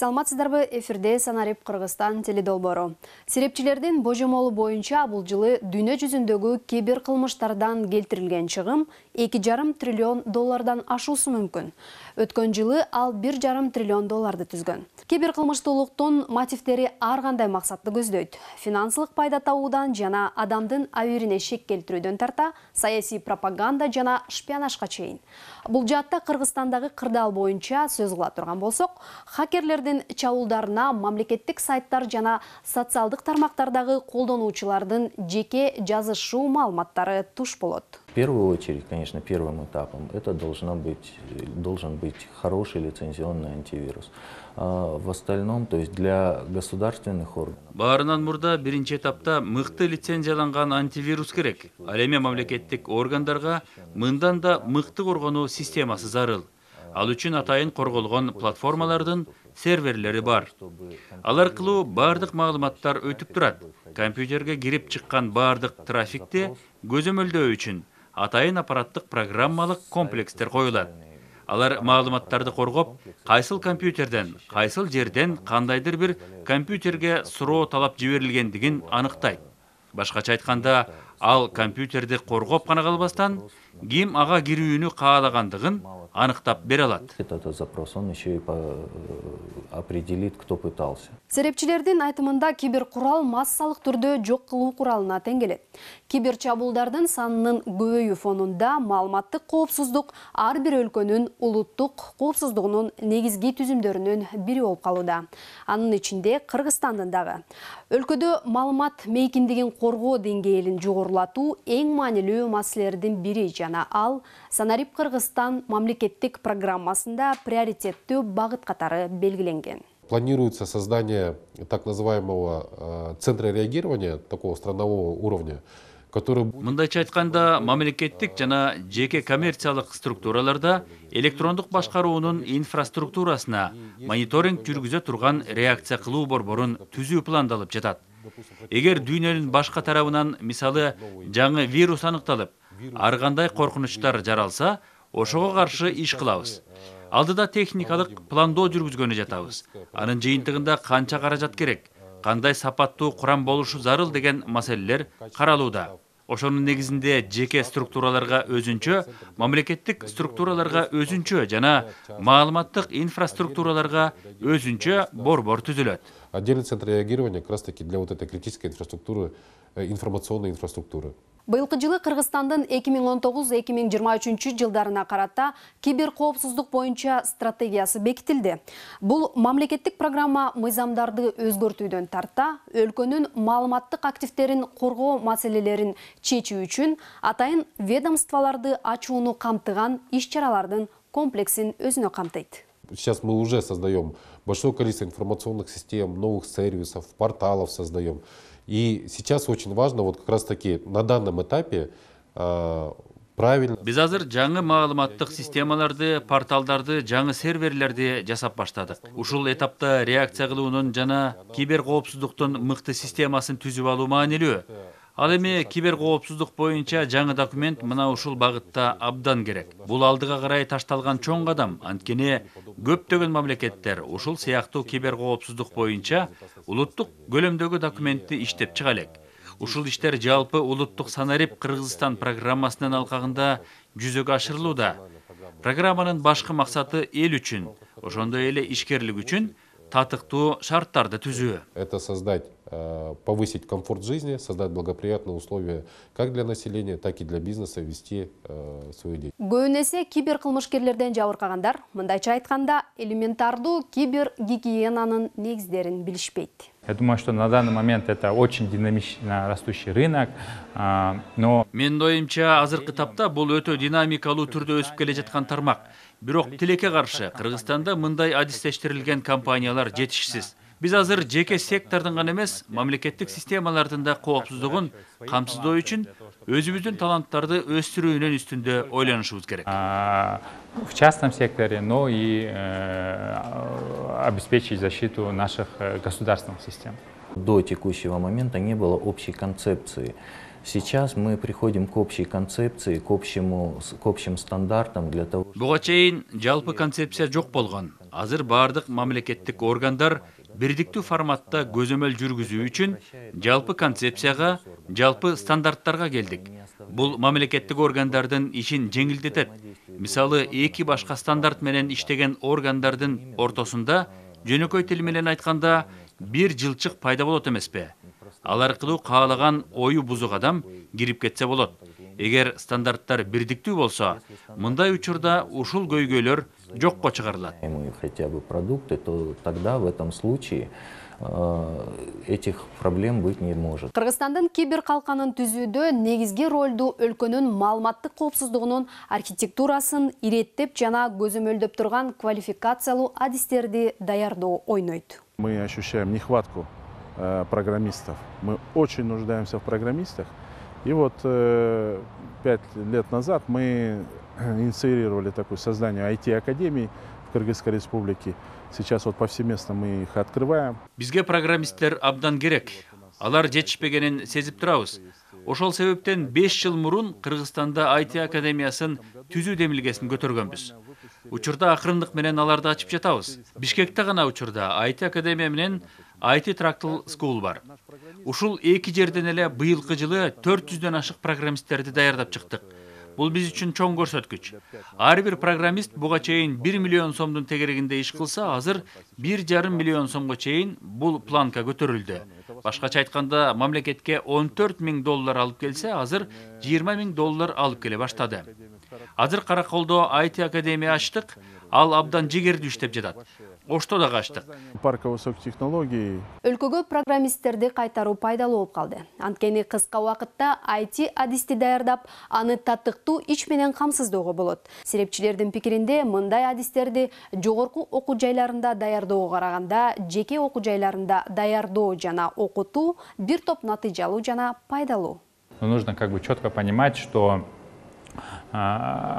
саламатсыздарбы эфирде санарип кыргызстан теледолбоору серепчилердин божомолу боюнча бул жылы дүйнө жүзүндөгү кибер кылмыштардан келтирилген чыгым эки жарым триллион доллардан ашуусу мүмкүн өткөн жылы ал бир жарым триллион долларды түзгөн кибер кылмыштуулуктун мотивдери ар кандай максатты көздөйт финансылык пайда табуудан жана адамдын абийирине шек келтирүүдөн тарта саясий пропаганда жана шпионажга чейин бул жаатта кыргызстандагы кырдаал боюнча сөз кыла турган болсок хакерлердин чабуулдарына мамлекеттик сайттар жана социалдык тармактардагы колдонуучулардын жеке жазышуу маалыматтары туш болот В первую очередь, конечно, первым этапом это должна быть, должен быть хороший лицензионный антивирус. А в остальном, то есть для государственных органов. Барынан мурда биринчи этапта мыкты лицензияланған антивирус керек. Ал эми мамлекеттик органдарга мындан да мыкты коргонуу системасы зарыл. Ал үшін атайын корголгон платформалардың серверлері бар. Ал аркылуу бардық маалыматтар өтіп турат. Компьютерге кирип шыққан бардық трафикти көзөмөлдөө үчүн атайын аппараттық программалық комплекстер қойылады алар маалыматтарды коргоп қайсыл компьютерден қайсыл жерден қандайдыр бір компьютерге суроо талап жиберилгендигин анықтай. башкача айтканда ал компьютерди коргоп қана қалбастан, ким ага кирүүнү каалагандыгын аныктап бере алат этот запрос он еще и э, определит кто пытался серепчилердин айтымында кибер курал массалык түрдө жок кылуу куралына тең келет кибер чабуулдардын санынын көбөйүү фонунда маалыматтык коопсуздук ар бир өлкөнүн улуттук коопсуздугунун негизги түзүмдөрүнүн бири болуп калууда анын ичинде кыргызстандын дагы өлкөдө маалымат мейкиндигин коргоо деңгээлин жогорулатуу эң маанилүү маселелердин бири жана ал санарип кыргызстан мамлекеттик программасында приоритеттүү багыт катары белгиленген планируется создание так называемого э, центра реагирования такого странового уровня который мындайча айтканда мамлекеттик жана жеке коммерциялык структураларда электрондук башкаруунун инфраструктурасына мониторинг жүргүзө турган реакция кылуу борборун түзүү пландалып жатат эгер дүйнөнүн башка тарабынан мисалы жаңы вирус аныкталып ар кандай коркунучтар жаралса ошого каршы иш кылабыз алдыда техникалык пландоо жүргүзгөнү жатабыз анын жыйынтыгында канча каражат керек кандай сапаттуу курам болушу зарыл деген маселелер каралууда ошонун негизинде жеке структураларга өзүнчө мамлекеттик структураларга өзүнчө жана маалыматтык инфраструктураларга өзүнчө борбор түзүлөт Отдельный центр реагирования как раз-таки для вот этой критической инфраструктуры, э, информационной инфраструктуры. Быйылкы жылы Кыргызстандын 2019-2023 жылдарына карата кибер коопсуздук боюнча стратегиясы бекитилди. Бұл мамлекеттік программа мыйзамдарды өзгөртүүдөн тарта, өлкөнүн малыматтық активтерін коргоо маселелерин чечүү үчүн атайын ведомстваларды ачууну камтыган иш комплексін комплексин өзүнө Сейчас мы уже создаем большое количество информационных систем, новых сервисов, порталов создаем. И сейчас очень важно вот как раз-таки на данном этапе правильно биз азыр жаңы маалыматтык системаларды порталдарды жаңы серверлерді жасап баштадық. Ушыл этапта реакция кылуунун жана кибер коопсуздуктун мыкты системасын түзіп алу маанилүү ал эми кибер коопсуздук боюнча жаңы документ мына ушул багытта абдан керек бул алдыга карай ташталган чоң кадам анткени көптөгөн мамлекеттер ушул сыяктуу кибер коопсуздук боюнча улуттук көлөмдөгү документти иштеп чыга элек ушул иштер жалпы улуттук санарип кыргызстан программасынын алкагында жүзөгө ашырылууда программанын башкы максаты эл үчүн ошондой эле ишкерлик үчүн татықту шарттарды түзі. Это создать, э, повысить комфорт жизни, создать благоприятные условия как для населения, так и для бизнеса вести э, свою деятельность. Көбінесе кибер қылмышкерлерден жауырқағандар, мындайша айтқанда, элементарду кибер гигиенаның негіздерін білішпейді. Я думаю, что на данный момент это очень динамично растущий рынок, но... Мен дойымча азыркы тапта бұл өте динамикалу түрді өсіп келе жатқан тармақ бирок тилекке каршы кыргызстанда мындай адистештирилген компаниялар жетишсиз Біз азыр жеке сектордун гана эмес мамлекеттик системалардын да коопсуздугун камсыздоо үчүн өзүбүздүн таланттарды өстүрүүнүн үстінде ойлонушубуз керек в частном секторе но и э, обеспечить защиту наших э, государственных систем до текущего момента не было общей концепции Сейчас мы приходим к общей концепции, к, общему, к общим стандартам для того, чтобы... жалпы концепция жоқ болған. Азыр бардық мамлекеттік органдар бірдікті форматта көзөмөл жүргүзүү үчүн жалпы концепцияға, жалпы стандарттарга келдик бул мамлекеттик органдардын ишин жеңилдетет мисалы эки башка стандарт менен иштеген органдардын ортосунда жөнөкөй тил менен айтканда бир жылчык пайда болот эмеспи ал аркылуу каалаган ою бузук адам кирип кетсе болот Егер стандарттар бирдиктүү болса, мындай учурда ушул көйгөйлөр жокко чыгарылат. хотя бы продукты, то тогда в этом случае э, этих проблем быть не может. Кыргызстандын кибер калканын түзүүдө негизги ролду өлкөнүн маалыматтык коопсуздугунун архитектурасын иреттеп жана көзөмөлдөп тұрған квалификациялуу адистерди даярдоо ойнойт. Мы ощущаем нехватку э, программистов. Мы очень нуждаемся в программистах. и вот э, пять лет назад мы инициировали такую создание айти академии в кыргызской республике сейчас вот повсеместно мы их открываем бизге программисттер абдан керек алар жетишпегенин сезип турабыз ошол себептен беш жыл мурун кыргызстанда it академиясын түзүү демилгесин көтөргөнбүз учурда акырындык менен аларды ачып жатабыз бишкекте гана учурда iйtи академия менен it tractal school бар ушул эки жерден эле быйылкы жылы төрт жүздөн ашык программисттерди даярдап чыктык бул биз үчүн чоң көрсөткүч ар бир программист буга чейин бир миллион сомдун тегерегинде иш кылса азыр бир жарым миллион сомго чейин бул планка көтөрүлдү башкача айтканда мамлекетке он төрт миң доллар алып келсе азыр жыйырма миң доллар алып келе баштады азыр караколдо айти академия ачтык ал абдан жигердүү иштеп жатат ошто да качтык парка высоких технологий өлкөгө программисттерди кайтаруу пайдалуу болуп калды анткени кыска убакытта айти адисти даярдап аны татыктуу иш менен камсыздоого болот серепчилердин пикиринде мындай адистерди жогорку окуу жайларында даярдоого караганда жеке окуу жайларында даярдоо жана окутуу бир топ натыйжалуу жана пайдалуу нужно как бы четко понимать что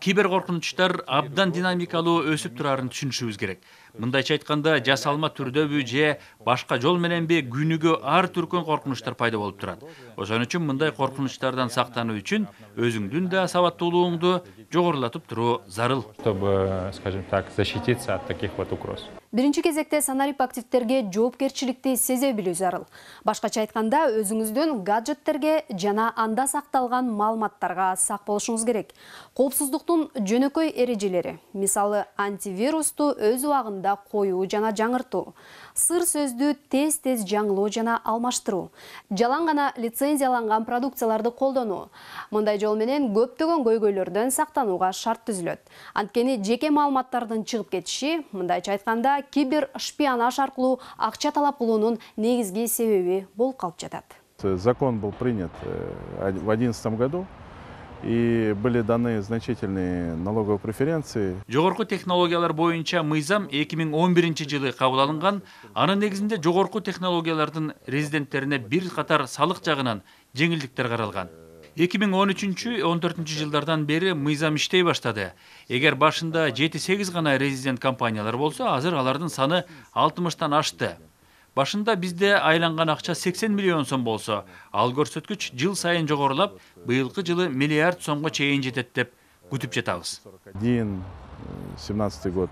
кибер коркунучтар абдан динамикалуу өсүп турарын түшүнүшүбүз керек мындайча айтканда жасалма түрдөбү же башка жол мененби күнүгө ар түркөн коркунучтар пайда болуп турат ошон үчүн мындай коркунучтардан сактануу үчүн өзүңдүн да сабаттуулугуңду жогорулатып туруу зарыл чтобы скажем так защититься от таких вот угроз биринчи кезекте санарип активдерге жоопкерчиликти сезе билүү зарыл башкача айтканда өзүңүздүн гаджеттерге жана анда сакталган маалыматтарга сак болушуңуз керек коопсуздуктун жөнөкөй эрежелери мисалы антивирусту өз убагында коюу жана жаңыртуу сыр сөздү тез тез жаңылоо жана алмаштыруу жалаң гана лицензияланган продукцияларды колдонуу мындай жол менен көптөгөн көйгөйлөрдөн сактанууга шарт түзүлөт анткени жеке маалыматтардын чыгып кетиши мындайча айтканда кибер шпионаж арқылу акча талап кылуунун негізге себеби болуп қалып жатат закон был принят э, в 2011 году и были даны значительные налоговые преференции. Жогорку технологиялар бойынша мыйзам 2011 жылы кабыл алынган. Анын негизинде технологиялардың резиденттеріне резиденттерине бир катар салык жагынан жеңилдиктер 2013-14 жылдардан бері мыйзам іштей баштады Егер башында 7-8 ғана резидент компаниялар болса, азыр алардың саны 60-тан ашты башында бізде айланған ақша 80 миллион сон болса, ал көрсеткіш жыл сайын жоғырлап, бұйылқы жылы миллиард сонға чейін жететтеп күтіп күтүп Дейін 17-й год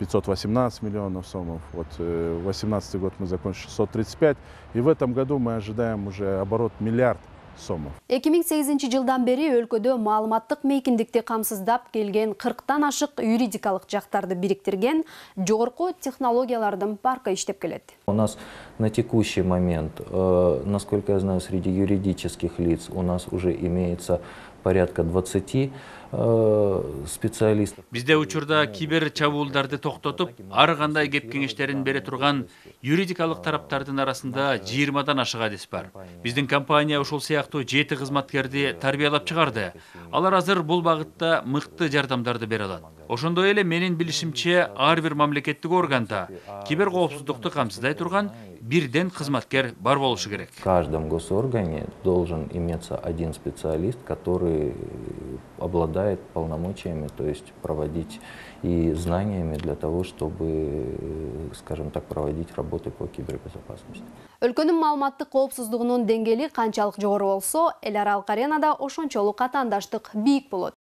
518 миллионов сомов. Вот 2018 э, год мы закончили 635. И в этом году мы ожидаем уже оборот миллиард сомов 2008 жылдан бері өлкөдө маалыматтык мейкиндикти камсыздап келген 40-тан ашық юридикалық жақтарды бириктирген жогорку технологиялардың паркы иштеп келет у нас на текущий момент э, насколько я знаю среди юридических лиц у нас уже имеется порядка 20 Э, специалист бизде учурда кибер чабуулдарды токтотуп ар кандай кеп кеңештерин бере турган юридикалык тараптардын арасында жыйырмадан ашык адис бар биздин компания ушул сыяктуу жети кызматкерди тарбиялап чыгарды алар азыр бул багытта мыкты жардамдарды бере алат ошондой эле менин билишимче ар бир мамлекеттик органда кибер коопсуздукту камсыздай турган бирден кызматкер бар болушу керек в каждом госоргане должен иметься один специалист который обладает полномочиями, то есть проводить и знаниями для того, чтобы, э, скажем так, проводить работы по кибербезопасности. Өлкөнүн маалыматтык коопсуздугунун деңгээли канчалык жогору олсо, эл аралык аренада ошончолук атаандаштык бийик болот.